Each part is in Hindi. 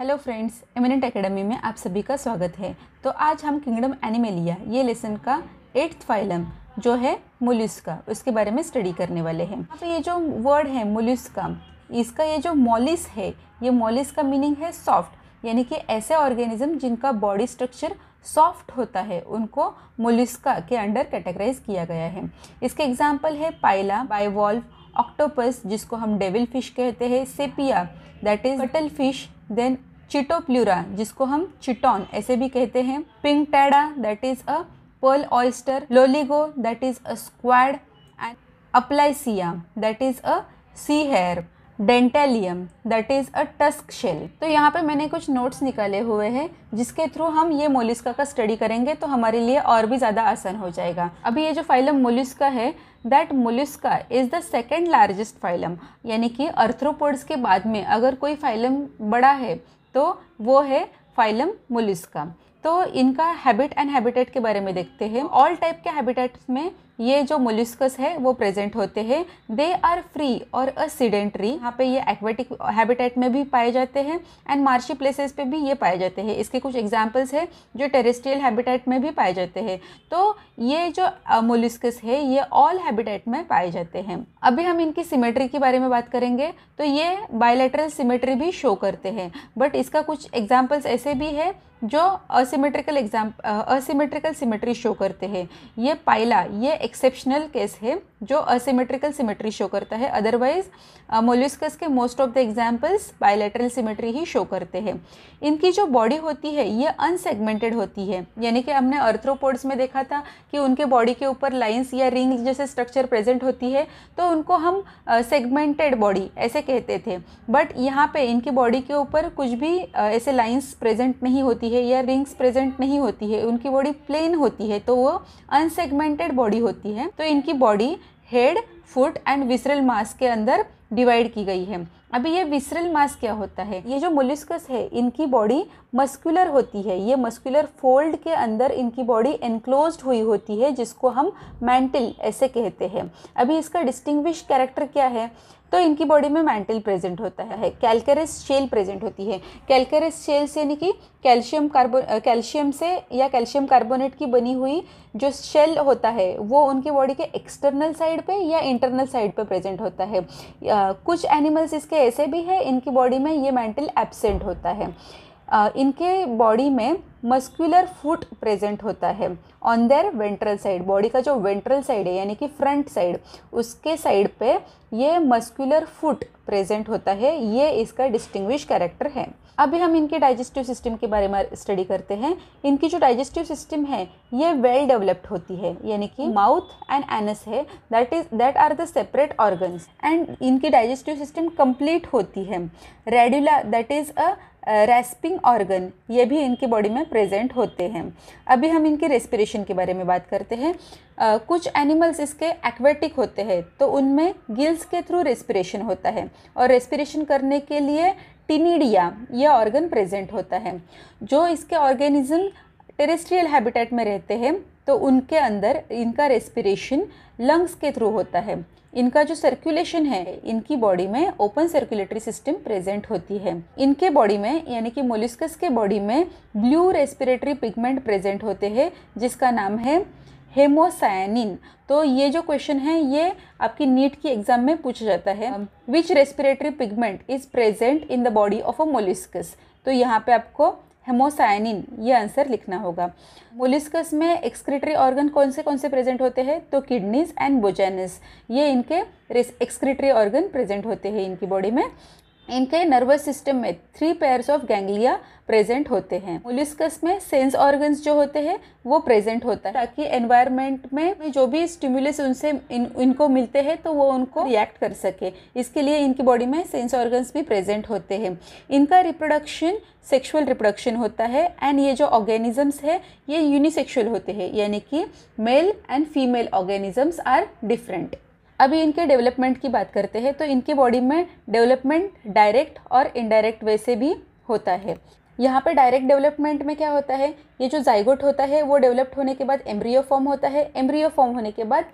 हेलो फ्रेंड्स एमिनेंट एकेडमी में आप सभी का स्वागत है तो आज हम किंगडम एनिमेलिया ये लेसन का एट्थ फाइलम जो है का उसके बारे में स्टडी करने वाले हैं तो ये जो वर्ड है का इसका ये जो मॉलिस है ये मॉलिस का मीनिंग है सॉफ्ट यानी कि ऐसे ऑर्गेनिज्म जिनका बॉडी स्ट्रक्चर सॉफ्ट होता है उनको मोलिस्का के अंडर कैटेगराइज किया गया है इसके एग्जाम्पल है पाइला बाइवॉल्व ऑक्टोपस जिसको हम डेविल फिश कहते हैं Sepia that is cuttle fish then Chaetopleura जिसको हम चिटोन ऐसे भी कहते हैं Pinctada that is a pearl oyster Loligo that is a squid and Aplysia that is a sea hare Dentalium that is a tusk shell तो यहाँ पे मैंने कुछ नोट्स निकाले हुए हैं जिसके थ्रू हम ये मोलिस्का का स्टडी करेंगे तो हमारे लिए और भी ज़्यादा आसान हो जाएगा अभी ये जो फाइलम मोलिस्का है that Mollusca is the second largest phylum यानी कि अर्थ्रोपोड्स के बाद में अगर कोई फाइलम बड़ा है तो वो है फाइलम मुलिस्का तो इनका हैबिट एंड हैबिटेट के बारे में देखते हैं ऑल टाइप के हैबिटेट्स में ये जो मोलिस्कस है वो प्रेजेंट होते हैं दे आर फ्री और असीडेंट्री यहाँ पे ये एक्वेटिक हैबिटेट में भी पाए जाते हैं एंड मार्शी प्लेसेस पे भी ये पाए जाते हैं इसके कुछ एग्जाम्पल्स हैं जो टेरेस्ट्रियल हैबिटेट में भी पाए जाते हैं तो ये जो मोलिस्कस है ये ऑल हैबिटेट में पाए जाते हैं अभी हम इनकी सिमेट्री के बारे में बात करेंगे तो ये बायोलेटरल सिमेट्री भी शो करते हैं बट इसका कुछ एग्जाम्पल्स ऐसे भी है जो asymmetrical exam asymmetrical symmetry show करते हैं ये पाइला ये एक्सेप्शनल केस है जो असीमेट्रिकल सिमेट्री शो करता है अदरवाइज मोल्यूस्कस के most of the examples bilateral symmetry ही शो करते हैं इनकी जो बॉडी होती है ये अनसेगमेंटेड होती है यानी कि हमने अर्थ्रोपोड्स में देखा था कि उनके बॉडी के ऊपर लाइंस या रिंग जैसे स्ट्रक्चर प्रेजेंट होती है तो उनको हम सेगमेंटेड बॉडी ऐसे कहते थे बट यहाँ पे इनकी बॉडी के ऊपर कुछ भी uh, ऐसे लाइंस प्रेजेंट नहीं होती होती है या रिंग्स प्रेजेंट नहीं होती है उनकी बॉडी प्लेन होती है तो वो अनसेगमेंटेड बॉडी होती है तो इनकी body head foot and visceral mass के अंदर डिवाइड की गई है अभी ये विसरल मास क्या होता है ये जो मोलिस्कस है इनकी बॉडी मस्कुलर होती है ये मस्कुलर फोल्ड के अंदर इनकी बॉडी एनक्लोज हुई होती है जिसको हम मैंटल ऐसे कहते हैं अभी इसका डिस्टिंग्विश कैरेक्टर क्या है तो इनकी बॉडी में मैंटल प्रेजेंट होता है कैलकरस शेल प्रेजेंट होती है शेल से यानी कि कैल्शियम कार्बो कैल्शियम से या कैल्शियम कार्बोनेट की बनी हुई जो शेल होता है वो उनकी बॉडी के एक्सटर्नल साइड पे या इंटरनल साइड पर प्रेजेंट होता है कुछ एनिमल्स इसके ऐसे भी हैं इनकी बॉडी में ये मेंटल एबसेंट होता है इनके बॉडी में मस्कुलर फुट प्रेजेंट होता है on their ventral side body का जो वेंट्रल साइड है यानी कि फ्रंट साइड उसके साइड पे ये मस्कुलर फुट प्रेजेंट होता है ये इसका डिस्टिंग्विश कैरेक्टर है अभी हम इनके डाइजेस्टिव सिस्टम के बारे में स्टडी करते हैं इनकी जो डाइजेस्टिव सिस्टम है ये वेल डेवलप्ड होती है यानी कि माउथ एंड एनस है that is that are the separate organs and इनकी डाइजेस्टिव सिस्टम कंप्लीट होती है radula that is a rasping organ ये भी इनके बॉडी में प्रेजेंट होते हैं अभी हम इनके रेस्पिरेशन के बारे में बात करते हैं uh, कुछ एनिमल्स इसके एक्वेटिक होते हैं तो उनमें गिल्स के थ्रू रेस्पिरेशन होता है और रेस्पिरेशन करने के लिए टिनीडिया यह ऑर्गन प्रेजेंट होता है जो इसके ऑर्गेनिज्म टेरेस्ट्रियल हैबिटेट में रहते हैं तो उनके अंदर इनका रेस्पिरेशन लंग्स के थ्रू होता है इनका जो सर्कुलेशन है इनकी बॉडी में ओपन सर्कुलेटरी सिस्टम प्रेजेंट होती है इनके बॉडी में यानी कि मोलिस्कस के बॉडी में ब्लू रेस्पिरेटरी पिगमेंट प्रेजेंट होते हैं जिसका नाम है हेमोसायनिन तो ये जो क्वेश्चन है ये आपकी नीट की एग्जाम में पूछा जाता है which respiratory pigment is present in the body of a molluscs तो यहाँ पे आपको हेमोसाइनिन ये आंसर लिखना होगा मोलिस्कस में एक्सक्रिटरी ऑर्गन कौन से कौन से प्रेजेंट होते हैं तो किडनीज एंड बोजेनिस ये इनके एक्सक्रिटरी ऑर्गन प्रेजेंट होते हैं इनकी बॉडी में इनके नर्वस सिस्टम में three pairs of ganglia present होते हैं मोलिस्कस में सेंस ऑर्गन्स जो होते हैं वो प्रेजेंट होता है ताकि एनवायरमेंट में जो भी स्टिमुलस उनसे इन इनको मिलते हैं तो वो उनको रिएक्ट कर सके इसके लिए इनकी बॉडी में सेंस ऑर्गन्स भी प्रेजेंट होते हैं इनका रिप्रोडक्शन सेक्शुअल रिप्रोडक्शन होता है एंड ये जो ऑर्गेनिजम्स है ये यूनिसेक्शुअल होते हैं यानी कि male and female organisms are different अभी इनके डेवलपमेंट की बात करते हैं तो इनके बॉडी में डेवलपमेंट डायरेक्ट और इनडायरेक्ट वे से भी होता है यहाँ पर डायरेक्ट डेवलपमेंट में क्या होता है ये जो जाइगोट होता है वो डेवलप्ड होने के बाद एम्ब्रियो फॉर्म होता है एम्ब्रियो फॉर्म होने के बाद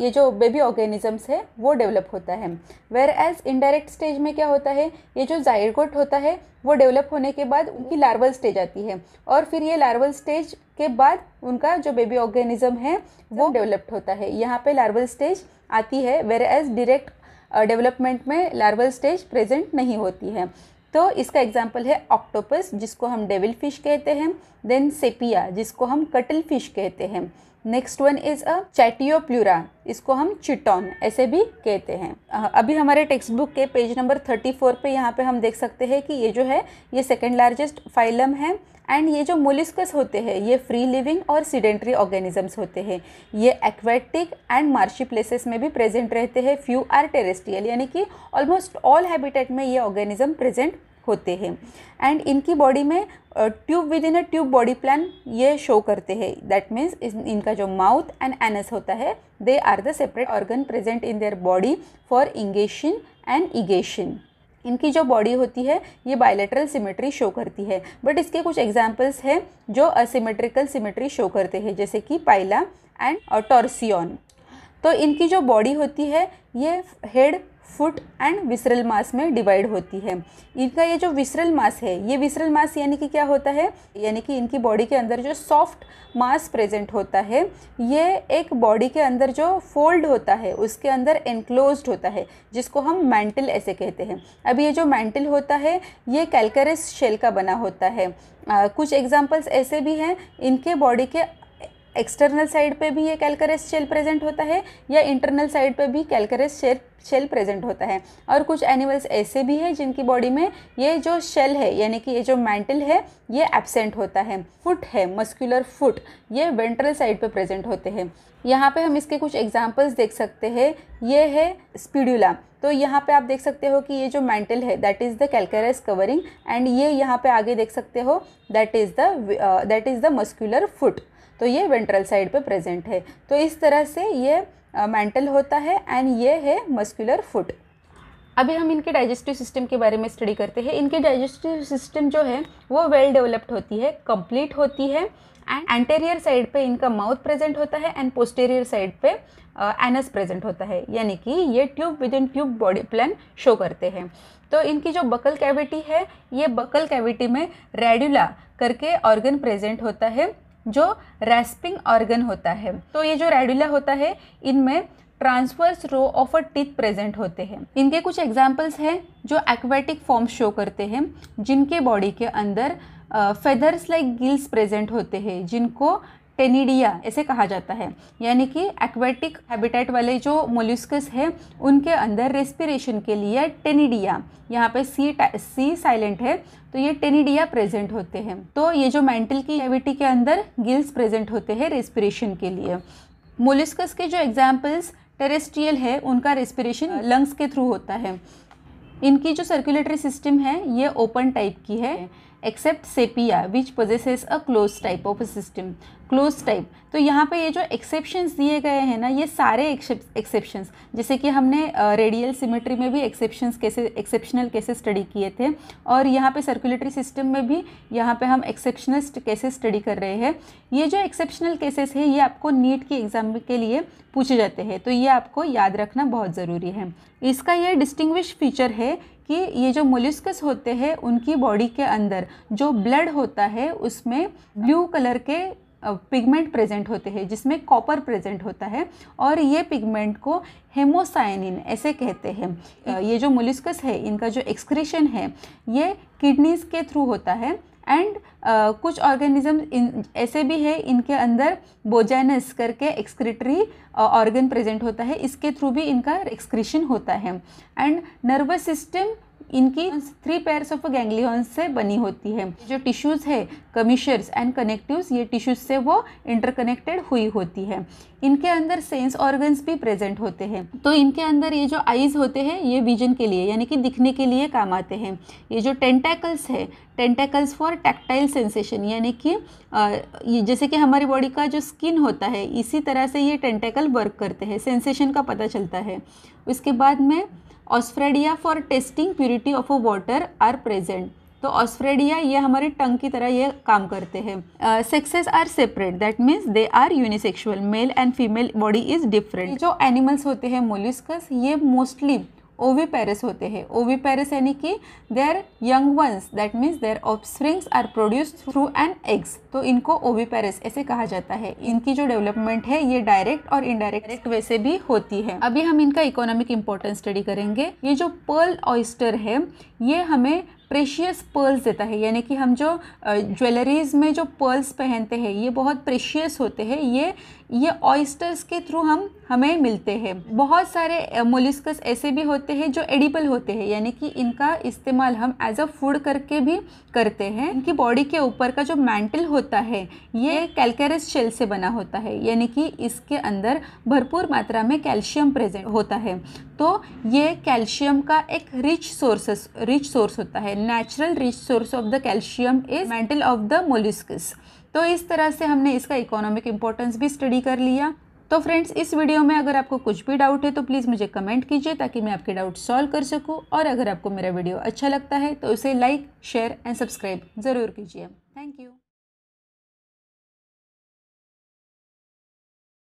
ये जो बेबी ऑर्गेनिजम्स है वो डेवलप होता है वेर एज इनडायरेक्ट स्टेज में क्या होता है ये जो जाइगोट होता है वो डेवलप होने के बाद उनकी लार्वल स्टेज आती है और फिर ये लार्वल स्टेज के बाद उनका जो बेबी ऑर्गेनिज्म है वो डेवलप्ड होता है यहाँ पे लार्वल स्टेज आती है वेर एज डायरेक्ट डेवलपमेंट में लार्वल स्टेज प्रेजेंट नहीं होती है तो इसका एग्जाम्पल है ऑक्टोपस जिसको हम डेविल फिश कहते हैं देन सेपिया जिसको हम कटल फिश कहते हैं next one is a Chaetopleura इसको हम चिटॉन ऐसे भी कहते हैं अभी हमारे टेक्स्ट बुक के पेज नंबर थर्टी फोर पर यहाँ पर हम देख सकते हैं कि ये जो है ये सेकेंड लार्जेस्ट फाइलम है एंड ये जो मोलिस्कस होते हैं ये फ्री लिविंग और सीडेंट्री ऑर्गेनिजम्स होते हैं ये एक्वेटिक एंड मार्शी प्लेसेस में भी प्रेजेंट रहते हैं फ्यू आर टेरेस्ट्रियल यानी कि ऑलमोस्ट ऑल हैबिटेट में ये ऑर्गेनिज्म प्रेजेंट होते हैं एंड इनकी बॉडी में tube within a tube body plan ये शो करते हैं दैट मीन्स इनका जो माउथ एंड एनस होता है they are the separate organ present in their body for ingestion and egestion इनकी जो बॉडी होती है ये बायलेटरल सिमेट्री शो करती है बट इसके कुछ एग्जाम्पल्स हैं जो असिमेट्रिकल सिमेट्री शो करते हैं जैसे कि पाइला एंड टॉर्सियन तो इनकी जो बॉडी होती है ये head foot and visceral mass में डिवाइड होती है इनका ये जो विसरल मास है ये विसरल मास यानी कि क्या होता है यानी कि इनकी बॉडी के अंदर जो सॉफ्ट मास प्रेजेंट होता है ये एक बॉडी के अंदर जो फोल्ड होता है उसके अंदर एनक्लोज होता है जिसको हम मैंटल ऐसे कहते हैं अब ये जो मैंटल होता है ये कैलकरस शेल का बना होता है आ, कुछ एग्जाम्पल्स ऐसे भी हैं इनके बॉडी के एक्सटर्नल साइड पे भी ये कैलकरस शेल प्रेजेंट होता है या इंटरनल साइड पे भी कैलकरस शेल शेल प्रेजेंट होता है और कुछ एनिमल्स ऐसे भी हैं जिनकी बॉडी में ये जो शेल है यानी कि ये जो मैंटल है ये एबसेंट होता है फुट है मस्कुलर फुट ये वेंट्रल साइड पे प्रेजेंट होते हैं यहाँ पे हम इसके कुछ एग्जाम्पल्स देख सकते हैं ये है स्पीड्यूला तो यहाँ पे आप देख सकते हो कि ये जो मैंटल है that is the calcareous covering and ये यहाँ पे आगे देख सकते हो that is the that is the muscular foot तो ये वेंट्रल साइड पे प्रेजेंट है तो इस तरह से ये मेंटल uh, होता है एंड ये है मस्कुलर फुट अभी हम इनके डाइजेस्टिव सिस्टम के बारे में स्टडी करते हैं इनके डाइजेस्टिव सिस्टम जो है वो वेल डेवलप्ड होती है कंप्लीट होती है एंड एंटेरियर साइड पे इनका माउथ प्रेजेंट होता है एंड पोस्टेरियर साइड पे एनस प्रेजेंट होता है यानी कि ये tube within tube body plan show करते हैं तो इनकी जो बकल कैविटी है ये बकल कैविटी में रेड्यूला करके ऑर्गन प्रेजेंट होता है जो रेस्पिंग ऑर्गन होता है तो ये जो रेडुला होता है इनमें transverse row of a teeth present होते हैं इनके कुछ एग्जाम्पल्स हैं जो एक्वेटिक फॉर्म शो करते हैं जिनके बॉडी के अंदर फेदर्स लाइक गिल्स प्रेजेंट होते हैं जिनको टेनिडिया ऐसे कहा जाता है यानी कि एक्वेटिक हैबिटेट वाले जो मोल्यूस्कस है उनके अंदर रेस्पिरेशन के लिए टेनिडिया यहाँ पे सी सी साइलेंट है तो ये टेनिडिया प्रेजेंट होते हैं तो ये जो मेंटल की कैविटी के अंदर गिल्स प्रेजेंट होते हैं रेस्पिरेशन के लिए मोलिस्कस के जो एग्जाम्पल्स टेरेस्ट्रियल है उनका रेस्पिरेशन लंग्स के थ्रू होता है इनकी जो सर्कुलेटरी सिस्टम है ये ओपन टाइप की है except Sepia which possesses a close type of system close type तो यहाँ पे ये जो एक्सेप्शंस दिए गए हैं ना ये सारे एक्सेप्शंस जैसे कि हमने रेडियल सिमेट्री में भी एक्सेप्शंस कैसे एक्सेप्शनल कैसे स्टडी किए थे और यहाँ पे सर्कुलेटरी सिस्टम में भी यहाँ पे हम एक्सेप्शनल कैसे स्टडी कर रहे हैं ये जो एक्सेप्शनल केसेस है ये आपको नीट की एग्ज़ाम के लिए पूछे जाते हैं तो ये आपको याद रखना बहुत ज़रूरी है इसका यह डिस्टिंग्विश फीचर है कि ये जो मोलिस्कस होते हैं उनकी बॉडी के अंदर जो ब्लड होता है उसमें ब्लू कलर के पिगमेंट प्रेजेंट होते हैं जिसमें कॉपर प्रेजेंट होता है और ये पिगमेंट को हेमोसाइनिन ऐसे कहते हैं ये जो मोलिस्कस है इनका जो एक्सक्रीशन है ये किडनीज के थ्रू होता है एंड uh, कुछ ऑर्गेनिज्म ऐसे भी है इनके अंदर बोजानस करके एक्सक्रिटरी ऑर्गन प्रेजेंट होता है इसके थ्रू भी इनका एक्सक्रीशन होता है एंड नर्वस सिस्टम इनकी थ्री पेयर्स ऑफ गैंग्लियंस से बनी होती है जो टिश्यूज़ है कमीशर्स एंड कनेक्टिव्स ये टिश्यूज़ से वो इंटरकनेक्टेड हुई होती है इनके अंदर सेंस ऑर्गन्स भी प्रेजेंट होते हैं तो इनके अंदर ये जो आईज होते हैं ये विजन के लिए यानी कि दिखने के लिए काम आते हैं ये जो टेंटेकल्स है टेंटेकल्स फॉर टैक्टाइल सेंसेशन यानी कि ये जैसे कि हमारी बॉडी का जो स्किन होता है इसी तरह से ये टेंटेकल वर्क करते हैं सेंसेशन का पता चलता है उसके बाद में osphradia for testing purity of a water are present तो ऑस्फ्रेडिया ये हमारे टंग की तरह ये काम करते हैं sexes are separate that means they are unisexual male and female body is different जो एनिमल्स होते हैं मोलिस्कस ये मोस्टली ओवी पैरस होते हैं ओवी पैरस यानी कि their young ones that means their offsprings are produce through an eggs तो इनको ओवी पैरस ऐसे कहा जाता है इनकी जो डेवलपमेंट है ये डायरेक्ट और इनडायरेक्ट वैसे भी होती है अभी हम इनका इकोनॉमिक इंपॉर्टेंस स्टडी करेंगे ये जो पर्ल ऑयस्टर है ये हमें प्रेशियस पर्ल्स देता है यानी कि हम जो ज्वेलरीज में जो पर्ल्स पहनते हैं ये बहुत प्रेशियस होते हैं ये ये ऑयस्टर्स के थ्रू हम हमें मिलते हैं बहुत सारे मोलिस्कस ऐसे भी होते हैं जो एडिबल होते हैं यानी कि इनका इस्तेमाल हम एज अ फूड करके भी करते हैं इनकी बॉडी के ऊपर का जो मैंटल होता है ये कैलकेरस शेल से बना होता है यानी कि इसके अंदर भरपूर मात्रा में कैल्शियम प्रेजेंट होता है तो ये कैल्शियम का एक रिच सोर्सेस रिच सोर्स होता है natural rich source of the calcium is mantle of the molluscs तो इस तरह से हमने इसका इकोनॉमिक इम्पोर्टेंस भी स्टडी कर लिया तो फ्रेंड्स इस वीडियो में अगर आपको कुछ भी डाउट है तो प्लीज़ मुझे कमेंट कीजिए ताकि मैं आपके डाउट सॉल्व कर सकूँ और अगर आपको मेरा वीडियो अच्छा लगता है तो उसे लाइक शेयर एंड सब्सक्राइब ज़रूर कीजिए थैंक यू